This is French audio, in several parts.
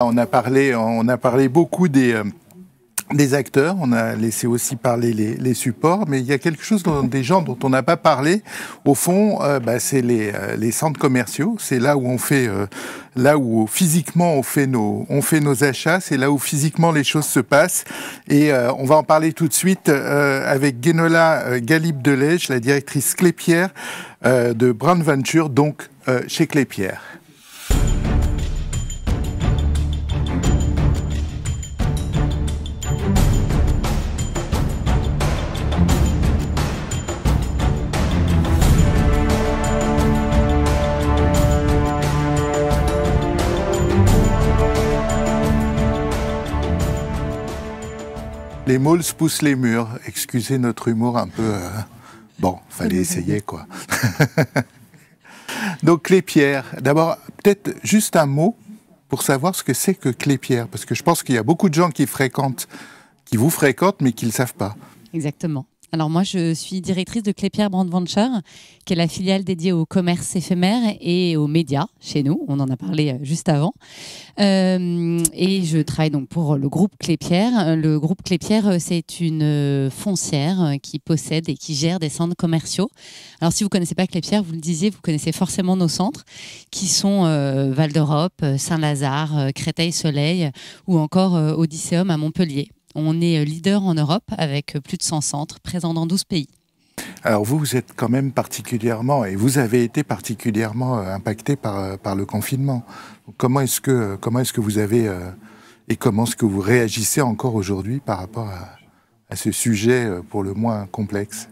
On a parlé, on a parlé beaucoup des, euh, acteurs, on a laissé aussi parler les, supports, mais il y a quelque chose dans des gens dont on n'a pas parlé. Au fond, euh, bah, c'est euh, les, centres commerciaux, c'est là où on fait, là où physiquement on fait nos, on fait nos achats, c'est là où physiquement les choses se passent. Et on va en parler tout de suite avec Guénola Galib deleige la directrice Clépierre de Brand Venture, donc chez Clépierre. Les moules poussent les murs. Excusez notre humour un peu. Euh, bon, fallait essayer quoi. Donc Clépierre, d'abord peut-être juste un mot pour savoir ce que c'est que Clépierre, parce que je pense qu'il y a beaucoup de gens qui fréquentent, qui vous fréquentent, mais qui ne le savent pas. Exactement. Alors moi, je suis directrice de Clépierre Brand Venture, qui est la filiale dédiée au commerce éphémère et aux médias chez nous. On en a parlé euh, juste avant. Euh, et je travaille donc pour le groupe Clépierre. Euh, le groupe Clépierre, c'est une foncière qui possède et qui gère des centres commerciaux. Alors si vous ne connaissez pas Clépierre, vous le disiez, vous connaissez forcément nos centres, qui sont Val d'Europe, Saint-Lazare, Créteil-Soleil ou encore Odysseum à Montpellier. On est euh, leader en Europe avec euh, plus de 100 centres présents dans 12 pays. Alors vous, vous êtes quand même particulièrement, et vous avez été particulièrement euh, impacté par, par le confinement. Comment est-ce que, comment est-ce que vous avez, et comment est-ce que vous réagissez encore aujourd'hui par rapport à ce sujet pour le moins complexe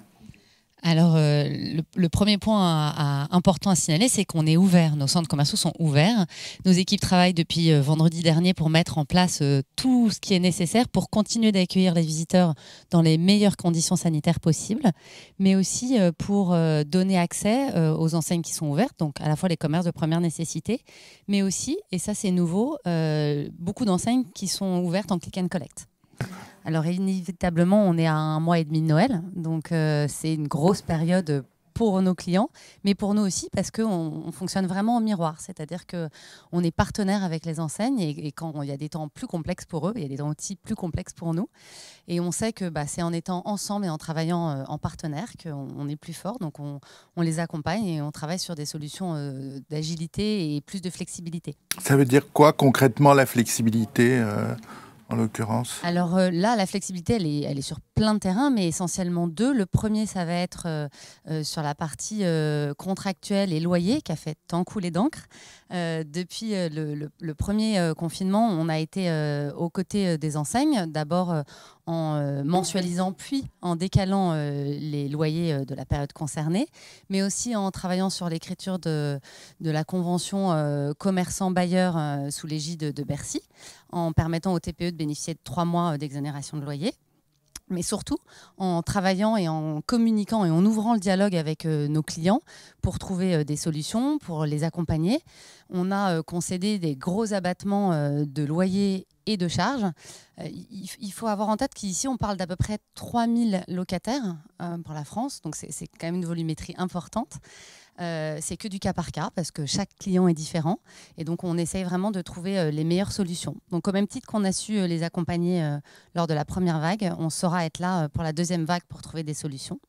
alors, euh, le, premier point important à signaler, c'est qu'on est ouvert. Nos centres commerciaux sont ouverts. Nos équipes travaillent depuis euh, vendredi dernier pour mettre en place euh, tout ce qui est nécessaire pour continuer d'accueillir les visiteurs dans les meilleures conditions sanitaires possibles, mais aussi pour donner accès aux enseignes qui sont ouvertes, donc à la fois les commerces de première nécessité, mais aussi, et ça c'est nouveau, beaucoup d'enseignes qui sont ouvertes en click and collect. Alors inévitablement, on est à un mois et demi de Noël, donc euh, c'est une grosse période pour nos clients, mais pour nous aussi parce qu'on on fonctionne vraiment en miroir, c'est-à-dire que on est partenaire avec les enseignes et, quand il y a des temps plus complexes pour eux, il y a des temps aussi plus complexes pour nous, et on sait que bah, c'est en étant ensemble et en travaillant euh, en partenaire qu'on est plus fort, donc on, les accompagne et on travaille sur des solutions euh, d'agilité et plus de flexibilité. Ça veut dire quoi concrètement la flexibilité en l'occurrence Alors euh, là, la flexibilité, elle est, elle est sur plein de terrains, mais essentiellement deux. Le premier, ça va être euh, euh, sur la partie euh, contractuelle et loyer qui a fait tant couler d'encre. depuis le, premier confinement, on a été aux côtés des enseignes, d'abord en mensualisant puis en décalant les loyers de la période concernée, mais aussi en travaillant sur l'écriture de, la convention commerçant-bailleur sous l'égide de, de Bercy, en permettant aux TPE de bénéficier de trois mois d'exonération de loyer mais surtout en travaillant et en communiquant et en ouvrant le dialogue avec euh, nos clients pour trouver euh, des solutions, pour les accompagner. On a euh, concédé des gros abattements de loyers et de charges. Euh, il, faut avoir en tête qu'ici, on parle d'à peu près 3000 locataires euh, pour la France, donc c'est quand même une volumétrie importante. Euh, c'est que du cas par cas parce que chaque client est différent et donc on essaye vraiment de trouver les meilleures solutions. Donc au même titre qu'on a su les accompagner lors de la première vague, on saura être là pour la deuxième vague pour trouver des solutions.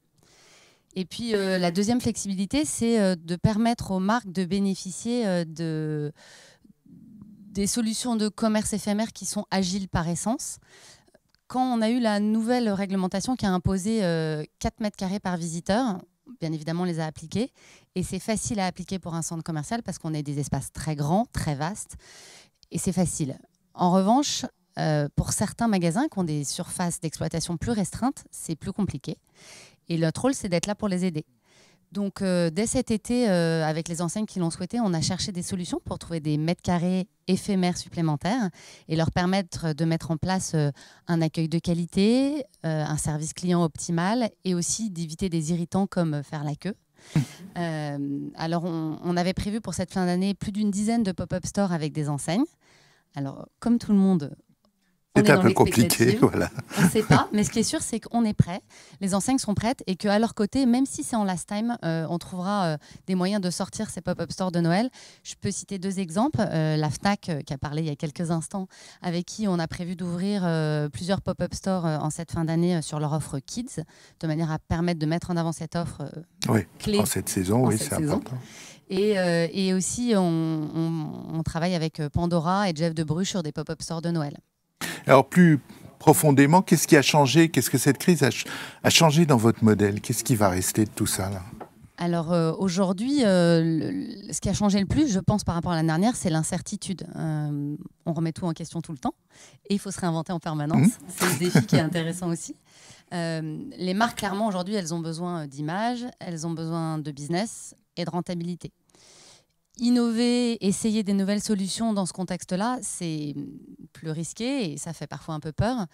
Et puis la deuxième flexibilité, c'est de permettre aux marques de bénéficier de des solutions de commerce éphémère qui sont agiles par essence. Quand on a eu la nouvelle réglementation qui a imposé 4 euh, mètres carrés par visiteur, bien évidemment, on les a appliqués. Et c'est facile à appliquer pour un centre commercial parce qu'on a des espaces très grands, très vastes. Et c'est facile. En revanche, euh, pour certains magasins qui ont des surfaces d'exploitation plus restreintes, c'est plus compliqué. Et notre rôle, c'est d'être là pour les aider. Donc, euh, dès cet été, euh, avec les enseignes qui l'ont souhaité, on a cherché des solutions pour trouver des mètres carrés éphémères supplémentaires et leur permettre de mettre en place euh, un accueil de qualité, un service client optimal et aussi d'éviter des irritants comme faire la queue. alors, on, on, avait prévu pour cette fin d'année plus d'une dizaine de pop-up stores avec des enseignes. Alors, comme tout le monde, c'est un peu compliqué, voilà. On ne sait pas, mais ce qui est sûr, c'est qu'on est prêt. Les enseignes sont prêtes et qu'à leur côté, même si c'est en last time, euh, on trouvera euh, des moyens de sortir ces pop-up stores de Noël. Je peux citer deux exemples. Euh, la FNAC, qui a parlé il y a quelques instants, avec qui on a prévu d'ouvrir plusieurs pop-up stores en cette fin d'année sur leur offre Kids, de manière à permettre de mettre en avant cette offre oui, clé. En cette saison, oui, c'est important. Et, aussi, on, travaille avec Pandora et Jeff Debruch sur des pop-up stores de Noël. Alors plus profondément, qu'est-ce qui a changé Qu'est-ce que cette crise a, changé dans votre modèle Qu'est-ce qui va rester de tout ça alors euh, aujourd'hui, euh, ce qui a changé le plus, je pense, par rapport à l'année dernière, c'est l'incertitude. Euh, on remet tout en question tout le temps et il faut se réinventer en permanence. Mmh. C'est le défi qui est intéressant aussi. les marques, clairement, aujourd'hui, elles ont besoin d'image, elles ont besoin de business et de rentabilité innover, essayer des nouvelles solutions dans ce contexte-là, c'est plus risqué et ça fait parfois un peu peur.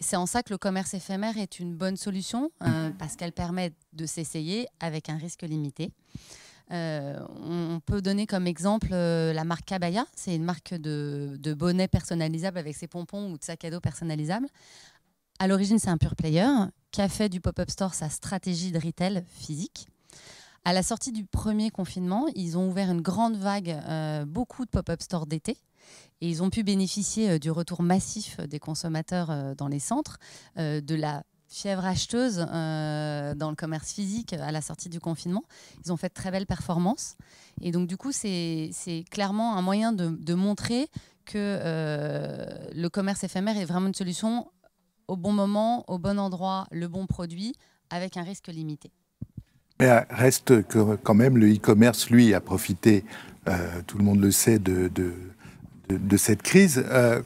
C'est en ça que le commerce éphémère est une bonne solution euh, parce qu'elle permet de s'essayer avec un risque limité. Euh, on peut donner comme exemple euh, la marque Kabaya. C'est une marque de, de bonnets personnalisables avec ses pompons ou de sacs à dos personnalisables. À l'origine, c'est un pur player qui a fait du pop-up store sa stratégie de retail physique. À la sortie du premier confinement, ils ont ouvert une grande vague, euh, beaucoup de pop-up stores d'été. Et ils ont pu bénéficier euh, du retour massif des consommateurs euh, dans les centres, de la fièvre acheteuse dans le commerce physique à la sortie du confinement. Ils ont fait de très belles performances. Et donc, du coup, c'est clairement un moyen de, montrer que le commerce éphémère est vraiment une solution au bon moment, au bon endroit, le bon produit, avec un risque limité. Mais reste que quand même le e-commerce, lui, a profité, euh, tout le monde le sait, de, de, cette crise. Euh,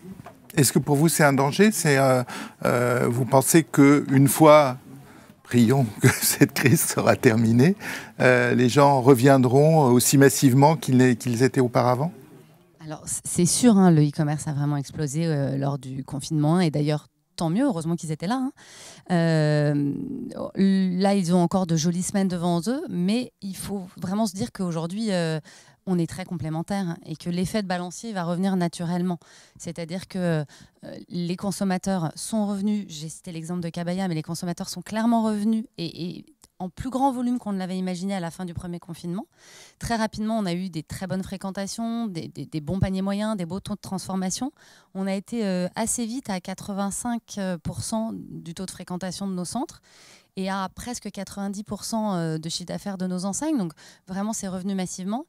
est-ce que pour vous c'est un danger C'est euh, Vous pensez qu'une fois, prions que cette crise sera terminée, les gens reviendront aussi massivement qu'ils étaient auparavant alors, c'est sûr, hein, le e-commerce a vraiment explosé lors du confinement. Et d'ailleurs, tant mieux, heureusement qu'ils étaient là. Hein. Euh, là, ils ont encore de jolies semaines devant eux, mais il faut vraiment se dire qu'aujourd'hui, euh, on est très complémentaires et que l'effet de balancier va revenir naturellement. C'est-à-dire que euh, les consommateurs sont revenus, j'ai cité l'exemple de Cabaya, mais les consommateurs sont clairement revenus et en plus grand volume qu'on ne l'avait imaginé à la fin du premier confinement. Très rapidement, on a eu des très bonnes fréquentations, des, bons paniers moyens, des beaux taux de transformation. On a été euh, assez vite à 85% du taux de fréquentation de nos centres et à presque 90% euh, de chiffre d'affaires de nos enseignes. Donc vraiment, c'est revenu massivement.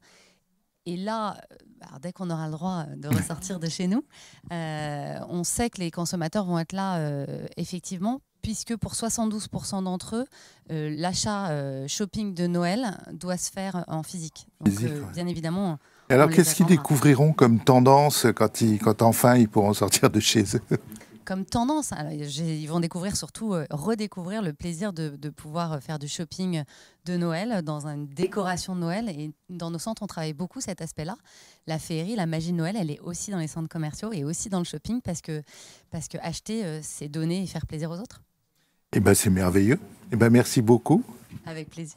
Et là, euh, dès qu'on aura le droit de ressortir de chez nous, on sait que les consommateurs vont être là effectivement puisque pour 72% d'entre eux, euh, l'achat euh, shopping de Noël doit se faire en physique. Euh, bien évidemment. Et alors, qu'est-ce qu'ils découvriront comme tendance quand, quand enfin ils pourront sortir de chez eux comme tendance. Hein. ils vont découvrir surtout, redécouvrir le plaisir de, pouvoir faire du shopping de Noël dans une décoration de Noël. Et dans nos centres, on travaille beaucoup cet aspect-là. La féerie, la magie de Noël, elle est aussi dans les centres commerciaux et aussi dans le shopping parce que, parce que acheter, c'est donner et faire plaisir aux autres. Eh bien, c'est merveilleux. Eh bien, merci beaucoup. Avec plaisir.